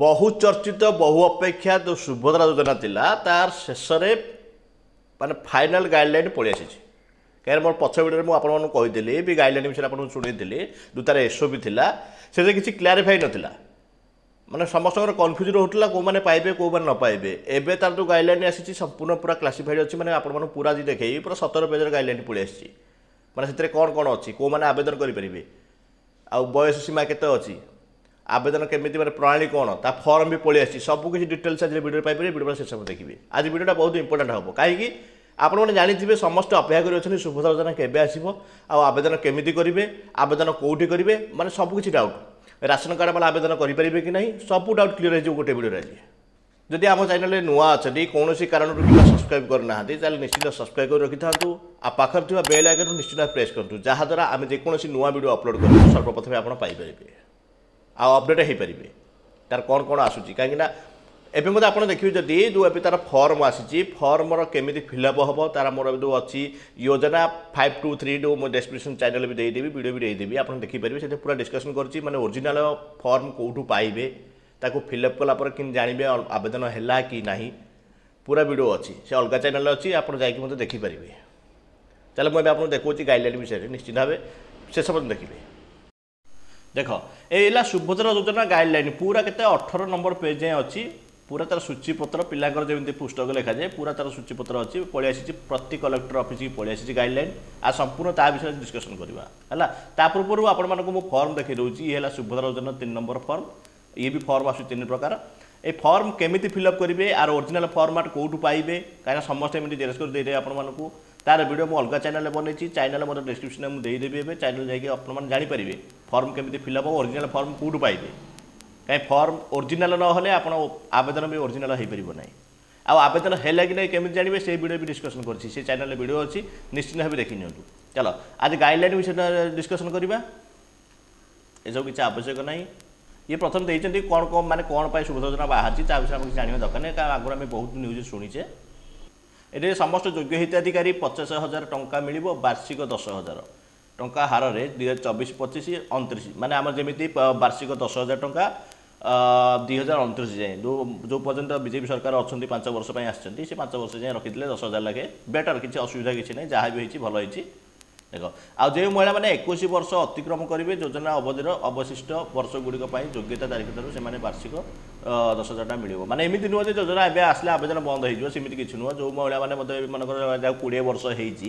ବହୁଚର୍ଚ୍ଚିତ ବହୁ ଅପେକ୍ଷା ଯେଉଁ ସୁଭଦ୍ରା ଯୋଜନା ଥିଲା ତାର ଶେଷରେ ମାନେ ଫାଇନାଲ୍ ଗାଇଡ଼ଲାଇନ୍ ପଳେଇ ଆସିଛି କାହିଁକିନା ମୋର ପଛ ଭିଡ଼ିଓରେ ମୁଁ ଆପଣମାନଙ୍କୁ କହିଥିଲି ବି ଗାଇଡ଼ଲାଇନ୍ ବିଷୟରେ ଆପଣଙ୍କୁ ଶୁଣେଇଥିଲି ଯେଉଁ ତା'ର ଏସ୍ଓ ବି ଥିଲା ସେଥିରେ କିଛି କ୍ଲାରିଫାଇ ନଥିଲା ମାନେ ସମସ୍ତଙ୍କର କନଫ୍ୟୁଜ୍ ରହୁଥିଲା କେଉଁମାନେ ପାଇବେ କେଉଁମାନେ ନ ପାଇବେ ଏବେ ତାର ଯେଉଁ ଗାଇଡ଼ଲାଇନ୍ ଆସିଛି ସମ୍ପୂର୍ଣ୍ଣ ପୁରା କ୍ଲାସିଫାଇଡ଼୍ ଅଛି ମାନେ ଆପଣମାନଙ୍କୁ ପୁରା ଆଜି ଦେଖେଇବି ପୁରା ସତର ପେଜ୍ର ଗାଇଡ଼ଲାଇନ୍ ପଳେଇ ଆସିଛି ମାନେ ସେଥିରେ କ'ଣ କ'ଣ ଅଛି କେଉଁମାନେ ଆବେଦନ କରିପାରିବେ ଆଉ ବୟସ ସୀମା କେତେ ଅଛି আবেদন কেমিতি মানে প্রণালী কোণ তা ফর্ম বি পড়ে আসছে সবু কিছু ডিটেলস আজ ভিডিও পাইপারে ভিডিওটা শেষ দেখবে আজ ভিডিওটা বহুত ইম্পর্টাট হব কী আপনার জাঁথিবে সমস্ত অপেক্ষা করে অনেক সুভদ্রা যোজনা কেবে আসব আবেদন কেমিতি করবে আবেদন কোটি করবে মানে সবু কিছু ডাউট রাশন কার্ড মানে আবেদন করে পারে কি না সবু ডাউট ক্লিয়ার হয়ে যাব গোটে ভিডিওরে আজ যদি আম চ্যানেলে নূয়া অনেক কৌশি কারণ কিংবা সবসক্রাইব করে না তাহলে নিশ্চিত সবসক্রাইব করে রাখি থাকুন আর পাখে থাকা বেল আইকন নিশ্চিত প্রেস করতু যাহাদ্বারা আমি যেকোন নূয়া ভিডিও অপলোড করবো সর্বপ্রথমে আপনার পাইপারে अपडेट हो पारे तार कौन कौन आसूँ कहीं ଏବେ ମଧ୍ୟ ଆପଣ ଦେଖିବେ ଯଦି ଯେଉଁ ଏବେ ତା'ର ଫର୍ମ ଆସିଛି ଫର୍ମର କେମିତି ଫିଲ୍ଅପ୍ ହେବ ତା'ର ମୋର ଯେଉଁ ଅଛି ଯୋଜନା ଫାଇଭ୍ ଟୁ ଥ୍ରୀ ଯେଉଁ ମୋ ଡେସ୍କ୍ରିପସନ୍ ଚ୍ୟାନେଲ୍ ବି ଦେଇଦେବି ଭିଡ଼ିଓ ବି ଦେଇଦେବି ଆପଣ ଦେଖିପାରିବେ ସେଥିରେ ପୁରା ଡିସ୍କସନ୍ କରିଛି ମାନେ ଓରିଜିନାଲ୍ ଫର୍ମ କେଉଁଠୁ ପାଇବେ ତାକୁ ଫିଲ୍ଅପ୍ କଲା ପରେ କେମିତି ଜାଣିବେ ଆବେଦନ ହେଲା କି ନାହିଁ ପୁରା ଭିଡ଼ିଓ ଅଛି ସେ ଅଲଗା ଚ୍ୟାନେଲ୍ ଅଛି ଆପଣ ଯାଇକି ମଧ୍ୟ ଦେଖିପାରିବେ ତାହେଲେ ମୁଁ ଏବେ ଆପଣଙ୍କୁ ଦେଖାଉଛି ଗାଇଡ଼ଲାଇନ୍ ବିଷୟରେ ନିଶ୍ଚିତ ଭାବେ ଶେଷ ପର୍ଯ୍ୟନ୍ତ ଦେଖିବେ ଦେଖ ଏ ହେଲା ସୁଭଦ୍ରା ଯୋଜନା ଗାଇଡ଼ଲାଇନ୍ ପୁରା କେତେ ଅଠର ନମ୍ବର ପେଜ୍ ଯାଏଁ ଅଛି ପୁରା ତା'ର ସୂଚୀପତ୍ର ପିଲାଙ୍କର ଯେମିତି ପୁସ୍ତକ ଲେଖାଯାଏ ପୁରା ତା'ର ସୂଚୀପତ୍ର ଅଛି ପଳେଇ ଆସିଛି ପ୍ରତି କଲେକ୍ଟର ଅଫିସକି ପଳେଇ ଆସିଛି ଗାଇଡ଼ଲାଇନ୍ ଆଉ ସମ୍ପୂର୍ଣ୍ଣ ତା ବିଷୟରେ ଡିସ୍କସନ୍ କରିବା ହେଲା ତା ପୂର୍ବରୁ ଆପଣମାନଙ୍କୁ ମୁଁ ଫର୍ମ ଦେଖାଇ ଦେଉଛି ଇଏ ହେଲା ସୁଭଦ୍ରା ଯୋଜନା ତିନି ନମ୍ବର ଫର୍ମ ଇଏ ବି ଫର୍ମ ଆସୁଛି ତିନି ପ୍ରକାର ଏ ଫର୍ମ କେମିତି ଫିଲ୍ଅପ୍ କରିବେ ଆର ଓରିଜିନାଲ୍ ଫର୍ମାଟ୍ କେଉଁଠୁ ପାଇବେ କାହିଁକିନା ସମସ୍ତେ ଏମିତି ଜେରକ୍ସ କରି ଦେଇଦେବେ ଆପଣମାନଙ୍କୁ তার ভিডিও মু অলগা চ্যানেল বনাইছি চ্যানেল মোটর ডিসক্রিপশনে মু দেইদেবি এবে চ্যানেল যাইকি আপনার জাঁপারে ফর্ম কেমি ফিল হব অরিজিনাল ফর্ম কোটু পাইবে কাই ফর্ম অরিজিনাল নহলে আপনার আবেদন বি অরিজিনাল হয়ে পাব না আবেদন হলে কি না কেমি জাঁবে সেই ভিডিও বি ডিসকসন করছি সেই চ্যানেল ভিডিও অছি নিশ্চিন্ত ভাবে দেখি নিউ চল আজ গাইডলাইন বিষয়ে ডিসকসন করা এসব কিছু আবশ্যক নাই ইয়ে প্রথম দিয়েছেন কোণ কোণ মানে কোণ পাই শুভ যোজনা বাহারছি তা বিষয়ে আমি জাঁয়া দরকার নাই কারণ আগুন আমি বহুত নিউজ শুনিছে এটি সমস্ত যোগ্য হিতাধিকারী পচাশ হাজার টঙ্কা মিলব বার্ষিক দশ হাজার টঙ্কা হারে দুই হাজার চব্বিশ পঁচিশ অনত্রিশ মানে আমার যেমি বার্ষিক দশ হাজার টঙ্কা দুই হাজার অনত্রিশ যায় যে পর্যন্ত বিজেপি সরকার অনেক পাঁচ বর্ষ পাই আসছেন সে পাঁচ বর্ষ যায় রাখিলে দশ হাজার লাগে বেটার কিছু অসুবিধা কিছু নাই যা বি হয়েছে ভালো হয়েছে দেখ আহ মহিলা মানে একুশ বর্ষ অতিক্রম করবে যোজনা অবধির অবশিষ্ট বর্ষগুলি যোগ্যতা তারিখ ঠার সে বার্ষিক ଦଶ ହଜାର ଟଙ୍କା ମିଳିବ ମାନେ ଏମିତି ନୁହଁ ଯେ ଯୋଜନା ଏବେ ଆସିଲେ ଆବେଦନ ବନ୍ଦ ହୋଇଯିବ ସେମିତି କିଛି ନୁହଁ ଯେଉଁ ମହିଳାମାନେ ମଧ୍ୟ ଏମାନଙ୍କର ଯାହା କୋଡ଼ିଏ ବର୍ଷ ହୋଇଛି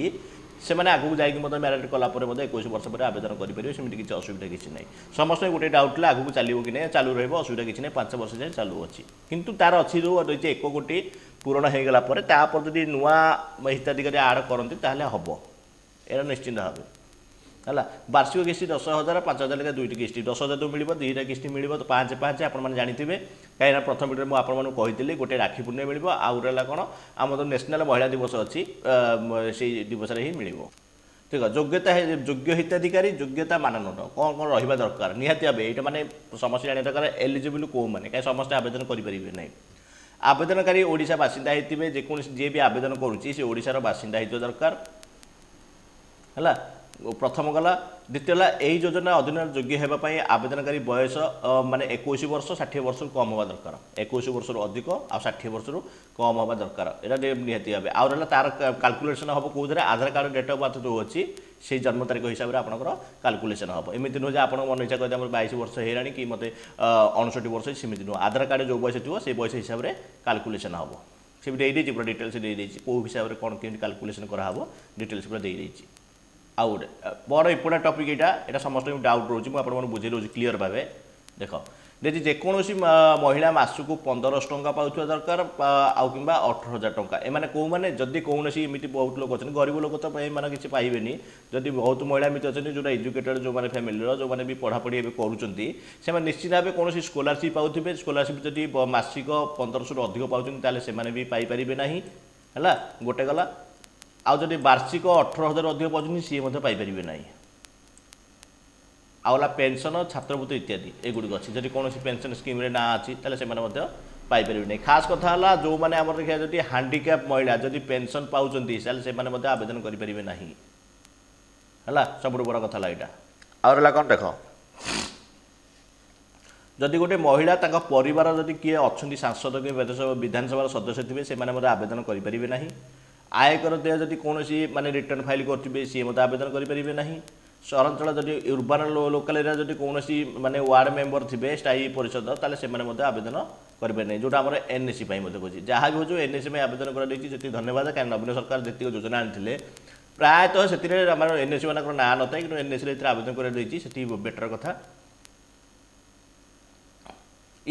ସେମାନେ ଆଗକୁ ଯାଇକି ମଧ୍ୟ ମ୍ୟାରେଜ୍ କଲା ପରେ ମଧ୍ୟ ଏକୋଇଶ ବର୍ଷ ପରେ ଆବେଦନ କରିପାରିବେ ସେମିତି କିଛି ଅସୁବିଧା କିଛି ନାହିଁ ସମସ୍ତଙ୍କୁ ଗୋଟେ ଡାଉଟ୍ ଥିଲା ଆଗକୁ ଚାଲିବ କି ନାହିଁ ଚାଲୁ ରହିବ ଅସୁବିଧା କିଛି ନାହିଁ ପାଞ୍ଚ ବର୍ଷ ଯାଏଁ ଚାଲୁ ଅଛି କିନ୍ତୁ ତା'ର ଅଛି ଯେଉଁ ରହିଛି ଏକ କୋଟି ପୂରଣ ହୋଇଗଲା ପରେ ତା'ପରେ ଯଦି ନୂଆ ହିତାଧିକାରୀ ଆଡ଼୍ କରନ୍ତି ତାହେଲେ ହେବ ଏହାର ନିଶ୍ଚିନ୍ତ ଭାବେ ହେଲା ବାର୍ଷିକ କିସ୍ତି ଦଶ ହଜାର ପାଞ୍ଚ ହଜାର ଲେଖା ଦୁଇଟି କିସ୍ତି ଦଶ ହଜାର ଯେଉଁ ମିଳିବ ଦୁଇଟା କିସ୍ତି ମିଳିବ ପାଞ୍ଚ ପାଞ୍ଚ ଆପଣମାନେ ଜାଣିଥିବେ କାହିଁକିନା ପ୍ରଥମ ଭିଡ଼ିଓରେ ମୁଁ ଆପଣମାନଙ୍କୁ କହିଥିଲି ଗୋଟେ ରାକ୍ଷୀ ପୂର୍ଣ୍ଣିମା ମିଳିବ ଆଉ ରହିଲା କ'ଣ ଆମର ନ୍ୟାସନାଲ୍ ମହିଳା ଦିବସ ଅଛି ସେଇ ଦିବସରେ ହିଁ ମିଳିବ ଠିକ୍ ଅଛି ଯୋଗ୍ୟତା ଯୋଗ୍ୟ ହିତାଧିକାରୀ ଯୋଗ୍ୟତା ମାନଦଣ୍ଡ କ'ଣ କ'ଣ ରହିବା ଦରକାର ନିହାତି ଭାବେ ଏଇଟା ମାନେ ସମସ୍ତେ ଜାଣିବା ଦରକାର ଏଲିଜିବୁଲ୍ କେଉଁମାନେ କାହିଁକି ସମସ୍ତେ ଆବେଦନ କରିପାରିବେ ନାହିଁ ଆବେଦନକାରୀ ଓଡ଼ିଶା ବାସିନ୍ଦା ହେଇଥିବେ ଯେକୌଣସି ଯିଏ ବି ଆବେଦନ କରୁଛି ସେ ଓଡ଼ିଶାର ବାସିନ୍ଦା ହେଇଥିବା ଦରକାର ହେଲା প্রথম গলা দ্বিতীয় হল এই যোজনা অধীনের যোগ্য হওয়া আবেদনকারী বয়স মানে একুশ বর্ষ ষাঠিয়ে বর্ষ কম হওয়া দরকার একুশ বর্ষর অধিক আঠিয়ে বর্ষর কম হওয়া দরকার এটা নিহতি ভাবে আহ রা তার কাল্কুলেসন হব কোথায় Aadhaar card date of birth যে অছি সেই জন্ম তারিখ হিসাবে আপনার কাল্কুলেসন হব এমনি নুহ যে আপনার মনে ইচ্ছা কে আমার বাইশ বর্ষ হয়ে কি মতো অনষটি বর্ষ সেমি নুহ আধার কার্ড যে বয়স থাকবে সেই বয়স হিসাবে কাল্কুলেসন হব সে দিয়ে পুরো ডিটেলস দিয়ে কেউ হিসাবে কোণ কেমি কাল্কুলেসন করা হব ডিটেলস পুরো দিয়ে ଆଉ ଗୋଟେ ବଡ଼ ଇମ୍ପୋର୍ଟାଣ୍ଟ ଟପିକ୍ ଏଇଟା ଏଇଟା ସମସ୍ତଙ୍କୁ ଡାଉଟ୍ ରହୁଛି ମୁଁ ଆପଣମାନଙ୍କୁ ବୁଝେଇ ଦେଉଛି କ୍ଲିଅର୍ ଭାବେ ଦେଖ ଯଦି ଯେକୌଣସି ମହିଳା ମାସକୁ ପନ୍ଦରଶହ ଟଙ୍କା ପାଉଥିବା ଦରକାର ଆଉ କିମ୍ବା ଅଠର ହଜାର ଟଙ୍କା ଏମାନେ କେଉଁମାନେ ଯଦି କୌଣସି ଏମିତି ବହୁତ ଲୋକ ଅଛନ୍ତି ଗରିବ ଲୋକ ତ ଏମାନେ କିଛି ପାଇବେନି ଯଦି ବହୁତ ମହିଳା ଏମିତି ଅଛନ୍ତି ଯେଉଁଟା ଏଜୁକେଟେଡ଼ ଯେଉଁମାନେ ଫ୍ୟାମିଲିର ଯେଉଁମାନେ ବି ପଢ଼ାପଢ଼ି ଏବେ କରୁଛନ୍ତି ସେମାନେ ନିଶ୍ଚିତ ଭାବେ କୌଣସି ସ୍କଲାରସିପ୍ ପାଉଥିବେ ସ୍କଲାରସିପ୍ ଯଦି ମାସିକ ପନ୍ଦରଶହରୁ ଅଧିକ ପାଉଛନ୍ତି ତାହେଲେ ସେମାନେ ବି ପାଇପାରିବେ ନାହିଁ ହେଲା ଗୋଟେ ଗଲା ଆଉ ଯଦି ବାର୍ଷିକ ଅଠର ହଜାର ଅଧିକ ପାଉଛନ୍ତି ସିଏ ମଧ୍ୟ ପାଇପାରିବେ ନାହିଁ ଆଉ ହେଲା ପେନ୍ସନ୍ ଛାତ୍ରବୃତ୍ତି ଇତ୍ୟାଦି ଏଗୁଡ଼ିକ ଅଛି ଯଦି କୌଣସି ପେନ୍ସନ୍ ସ୍କିମ୍ରେ ନାଁ ଅଛି ତାହେଲେ ସେମାନେ ମଧ୍ୟ ପାଇପାରିବେ ନାହିଁ ଖାସ୍ କଥା ହେଲା ଯେଉଁମାନେ ଆମର ଦେଖିବା ଯଦି ହାଣ୍ଡିକ୍ୟାପ୍ ମହିଳା ଯଦି ପେନ୍ସନ୍ ପାଉଛନ୍ତି ତାହେଲେ ସେମାନେ ମଧ୍ୟ ଆବେଦନ କରିପାରିବେ ନାହିଁ ହେଲା ସବୁଠୁ ବଡ଼ କଥା ହେଲା ଏଇଟା ଆଉ ରହିଲା କ'ଣ ଦେଖ ଯଦି ଗୋଟେ ମହିଳା ତାଙ୍କ ପରିବାର ଯଦି କିଏ ଅଛନ୍ତି ସାଂସଦ କିମ୍ବା ବିଧାନସଭାର ସଦସ୍ୟ ଥିବେ ସେମାନେ ମଧ୍ୟ ଆବେଦନ କରିପାରିବେ ନାହିଁ आयकर दे माने रिटर्न फाइल गर्ुथे से मत आवेदन करि गरिपे नै सराचल जति उर्वा लोकाले कसरी माने वार्ड मेम्बर थिबे स्थाई परिषद ताले से माने आवेदन करबे नै जोटा अब एनएससी पाई म जो एनएससी पनि आवेदन दैछि त्यति धन्यवाद कारण नवीन सरकार जति योजना आनथिले कावीन सरकि जोजना आयत नाम एनएससि कि एनएससी एनएस आवेदन दैछि सेति बेटर कथा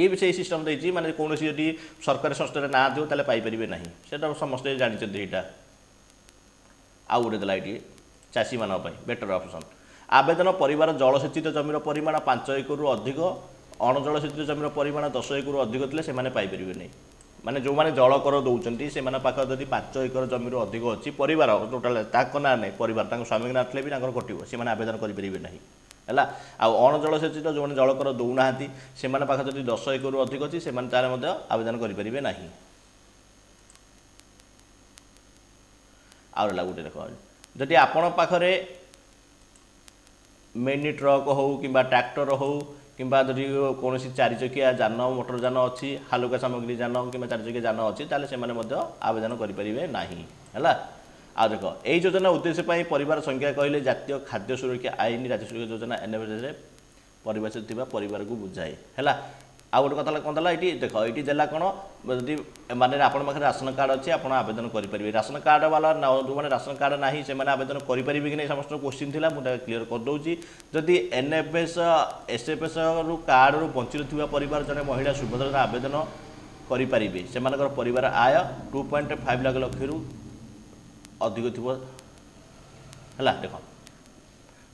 ଏ ସେଇ ସିଷ୍ଟମ୍ ଦେଇଛି ମାନେ କୌଣସି ଯଦି ସରକାରୀ ସଂସ୍ଥାରେ ନାଁ ଥିବ ତାହେଲେ ପାଇପାରିବେ ନାହିଁ ସେଇଟା ସମସ୍ତେ ଜାଣିଛନ୍ତି ଏଇଟା ଆଉ ଗୋଟେ ଦେଲା ଏଇଠି ଚାଷୀମାନଙ୍କ ପାଇଁ ବେଟର ଅପସନ୍ ଆବେଦନ ପରିବାର ଜଳସେଚିତ ଜମିର ପରିମାଣ ପାଞ୍ଚ ଏକରରୁ ଅଧିକ ଅଣଜଳସେଚିତ ଜମିର ପରିମାଣ ଦଶ ଏକରରୁ ଅଧିକ ଥିଲେ ସେମାନେ ପାଇପାରିବେ ନାହିଁ ମାନେ ଯେଉଁମାନେ ଜଳକର ଦେଉଛନ୍ତି ସେମାନଙ୍କ ପାଖରେ ଯଦି ପାଞ୍ଚ ଏକର ଜମିରୁ ଅଧିକ ଅଛି ପରିବାର ଟୋଟାଲ୍ ତାଙ୍କ ନାଁ ନାହିଁ ପରିବାର ତାଙ୍କ ସ୍ୱାମୀଙ୍କ ନାଁ ଥିଲେ ବି ତାଙ୍କର କଟିବ ସେମାନେ ଆବେଦନ କରିପାରିବେ ନାହିଁ ହେଲା ଆଉ ଅଣଜଳସେଚିତ ଯେଉଁମାନେ ଜଳକର ଦେଉନାହାନ୍ତି ସେମାନେ ପାଖ ଯଦି ଦଶ ଏକରରୁ ଅଧିକ ଅଛି ସେମାନେ ତାହେଲେ ମଧ୍ୟ ଆବେଦନ କରିପାରିବେ ନାହିଁ ଆଉ ରହିଲା ଗୋଟେ ଦେଖ ଯଦି ଆପଣ ପାଖରେ ମିନି ଟ୍ରକ୍ ହେଉ କିମ୍ବା ଟ୍ରାକ୍ଟର ହେଉ କିମ୍ବା ଯଦି କୌଣସି ଚାରିଚକିଆ ଯାନ ମୋଟର ଯାନ ଅଛି ହାଲୁକା ସାମଗ୍ରୀ ଯାନ କିମ୍ବା ଚାରିଚକିଆ ଯାନ ଅଛି ତାହେଲେ ସେମାନେ ମଧ୍ୟ ଆବେଦନ କରିପାରିବେ ନାହିଁ ହେଲା ଆଉ ଦେଖ ଏଇ ଯୋଜନା ଉଦ୍ଦେଶ୍ୟ ପାଇଁ ପରିବାର ସଂଖ୍ୟା କହିଲେ ଜାତୀୟ ଖାଦ୍ୟ ସୁରକ୍ଷା ଆଇନ ରାଜ୍ୟ ସୁରକ୍ଷା ଯୋଜନା ଏନ୍ଏଭେଜରେ ପରିବାର ସହିତ ଥିବା ପରିବାରକୁ ବୁଝାଏ ହେଲା ଆଉ ଗୋଟେ କଥା କ'ଣ ଦେଲା ଏଠି ଦେଖ ଏଠି ଦେଲା କ'ଣ ଯଦି ମାନେ ଆପଣଙ୍କ ପାଖରେ ରାସନ କାର୍ଡ଼ ଅଛି ଆପଣ ଆବେଦନ କରିପାରିବେ ରାସନ କାର୍ଡ଼ ବାଲା ଯେଉଁମାନେ ରାସନ କାର୍ଡ଼ ନାହିଁ ସେମାନେ ଆବେଦନ କରିପାରିବେ କି ନାହିଁ ସମସ୍ତଙ୍କ କୋଶ୍ଚିନ୍ ଥିଲା ମୁଁ ତାକୁ କ୍ଲିଅର କରିଦେଉଛି ଯଦି N F S S F ଏସ୍ରୁ କାର୍ଡ଼ରୁ ବଞ୍ଚିତ ଥିବା ପରିବାର ଜଣେ ମହିଳା ସୁଭଦ୍ରାର ଆବେଦନ କରିପାରିବେ ସେମାନଙ୍କର ପରିବାର ଆୟ ଟୁ ପଏଣ୍ଟ ଫାଇଭ୍ ଲାଖ ଲକ୍ଷରୁ ଅଧିକ ଥିବ ହେଲା ଦେଖ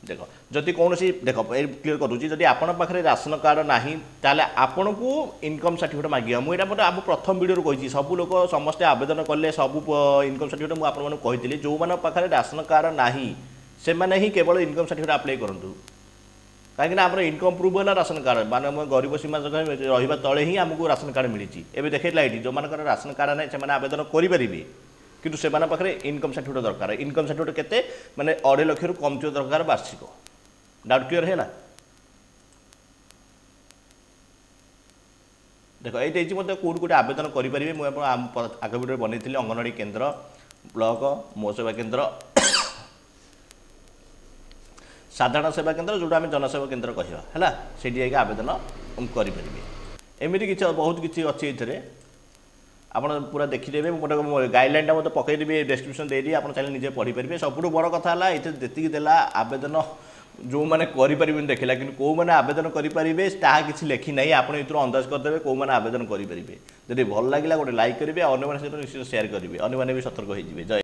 ଦେଖ ଯଦି କୌଣସି ଦେଖ ଏ କ୍ଲିୟର କରୁଛି ଯଦି ଆପଣଙ୍କ ପାଖରେ ରାସନ କାର୍ଡ଼ ନାହିଁ ତାହେଲେ ଆପଣଙ୍କୁ ଇନକମ୍ ସାର୍ଟିଫିକେଟ୍ ମାଗିବା ମୁଁ ଏଇଟା ମୋତେ ଆମ ପ୍ରଥମ ଭିଡ଼ିଓରୁ କହିଛି ସବୁ ଲୋକ ସମସ୍ତେ ଆବେଦନ କଲେ ସବୁ ଇନକମ୍ ସାର୍ଟିଫିକେଟ୍ ମୁଁ ଆପଣମାନଙ୍କୁ କହିଥିଲି ଯେଉଁମାନଙ୍କ ପାଖରେ ରାସନ କାର୍ଡ଼ ନାହିଁ ସେମାନେ ହିଁ କେବଳ ଇନକମ୍ ସାର୍ଟିଫିକେଟ୍ ଆପ୍ଲାଏ କରନ୍ତୁ କାହିଁକିନା ଆମର ଇନକମ୍ ପ୍ରୁଭ୍ ହେଲା ରାସନ କାର୍ଡ଼ ମାନେ ଆମ ଗରିବ ସୀମା ରହିବା ତଳେ ହିଁ ଆମକୁ ରାସନ କାର୍ଡ଼ ମିଳିଛି ଏବେ ଦେଖେଇଲା ଏଠି ଯେଉଁମାନଙ୍କର ରାସନ କାର୍ଡ଼ ନାହିଁ ସେମାନେ ଆବେଦନ କରିପାରିବେ କିନ୍ତୁ ସେମାନଙ୍କ ପାଖରେ ଇନକମ୍ ସାର୍ଟିଫିକେଟ୍ ଦରକାର ଇନକମ୍ ସାର୍ଟିଫିକେଟ୍ କେତେ ମାନେ ଅଢ଼େଇ ଲକ୍ଷରୁ କମ୍ ଥିବା ଦରକାର ବାର୍ଷିକ ଡାଉଟ୍ କ୍ଲିୟର୍ ହେଲା ଦେଖ ଏଇଟା ହେଇଛି ମଧ୍ୟ କେଉଁଠି କେଉଁଠି ଆବେଦନ କରିପାରିବେ ମୁଁ ଆପଣ ଆଗ ଭିଡ଼ିଓରେ ବନେଇଥିଲି ଅଙ୍ଗନବାଡ଼ି କେନ୍ଦ୍ର ବ୍ଲକ ମୋ ସେବା କେନ୍ଦ୍ର ସାଧାରଣ ସେବା କେନ୍ଦ୍ର ଯେଉଁଟା ଆମେ ଜନସେବା କେନ୍ଦ୍ର କହିବା ହେଲା ସେଇଠି ଯାଇକି ଆବେଦନ କରିପାରିବେ ଏମିତି କିଛି ବହୁତ କିଛି ଅଛି ଏଥିରେ ଆପଣ ପୁରା ଦେଖିଦେବେ ମୁଁ ଗୋଟେ ଗାଇଡ଼ଲାଇନଟା ମୋତେ ପକାଇଦେବି ଡେସ୍କ୍ରିପସନ୍ ଦେଇଦେବି ଆପଣ ଚାହିଁଲେ ନିଜେ ପଢ଼ିପାରିବେ ସବୁଠୁ ବଡ଼ କଥା ହେଲା ଏଥିରେ ଯେତିକି ଦେଲା ଆବେଦନ ଯେଉଁମାନେ କରିପାରିବେନି ଦେଖିଲା କିନ୍ତୁ କେଉଁମାନେ ଆବେଦନ କରିପାରିବେ ତାହା କିଛି ଲେଖିନାହିଁ ଆପଣ ଏଥିରୁ ଅନ୍ଦାଜ କରିଦେବେ କେଉଁମାନେ ଆବେଦନ କରିପାରିବେ ଯଦି ଭଲ ଲାଗିଲା ଗୋଟେ ଲାଇକ୍ କରିବେ ଅନ୍ୟମାନଙ୍କ ସହିତ ନିଶ୍ଚିତ ସେୟାର କରିବେ ଅନ୍ୟମାନେ ବି ସତର୍କ ହୋଇଯିବେ ଜୟ